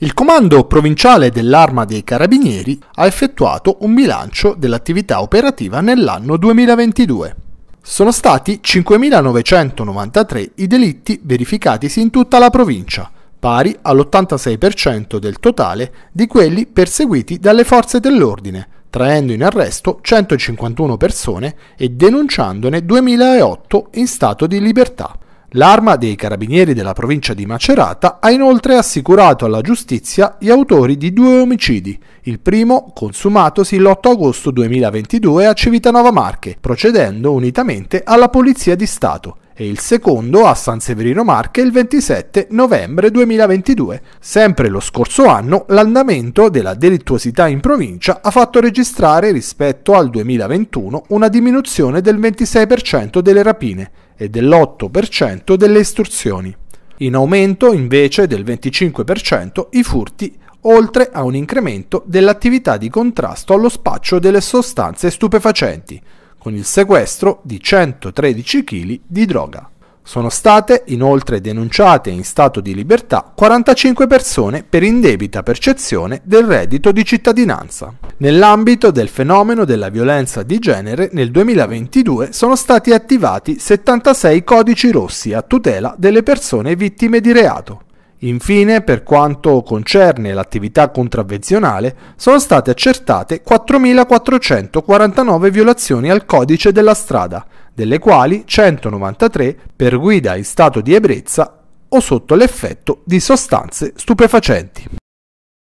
Il comando provinciale dell'Arma dei Carabinieri ha effettuato un bilancio dell'attività operativa nell'anno 2022. Sono stati 5.993 i delitti verificatisi in tutta la provincia, pari all'86% del totale di quelli perseguiti dalle forze dell'ordine, traendo in arresto 151 persone e denunciandone 2008 in stato di libertà. L'arma dei carabinieri della provincia di Macerata ha inoltre assicurato alla giustizia gli autori di due omicidi, il primo consumatosi l'8 agosto 2022 a Civitanova Marche, procedendo unitamente alla Polizia di Stato, e il secondo a San Severino Marche il 27 novembre 2022. Sempre lo scorso anno l'andamento della delittuosità in provincia ha fatto registrare rispetto al 2021 una diminuzione del 26% delle rapine e dell'8% delle estorsioni. In aumento invece del 25% i furti, oltre a un incremento dell'attività di contrasto allo spaccio delle sostanze stupefacenti, con il sequestro di 113 kg di droga. Sono state inoltre denunciate in stato di libertà 45 persone per indebita percezione del reddito di cittadinanza. Nell'ambito del fenomeno della violenza di genere nel 2022 sono stati attivati 76 codici rossi a tutela delle persone vittime di reato. Infine, per quanto concerne l'attività contravvenzionale, sono state accertate 4.449 violazioni al codice della strada, delle quali 193 per guida in stato di ebbrezza o sotto l'effetto di sostanze stupefacenti.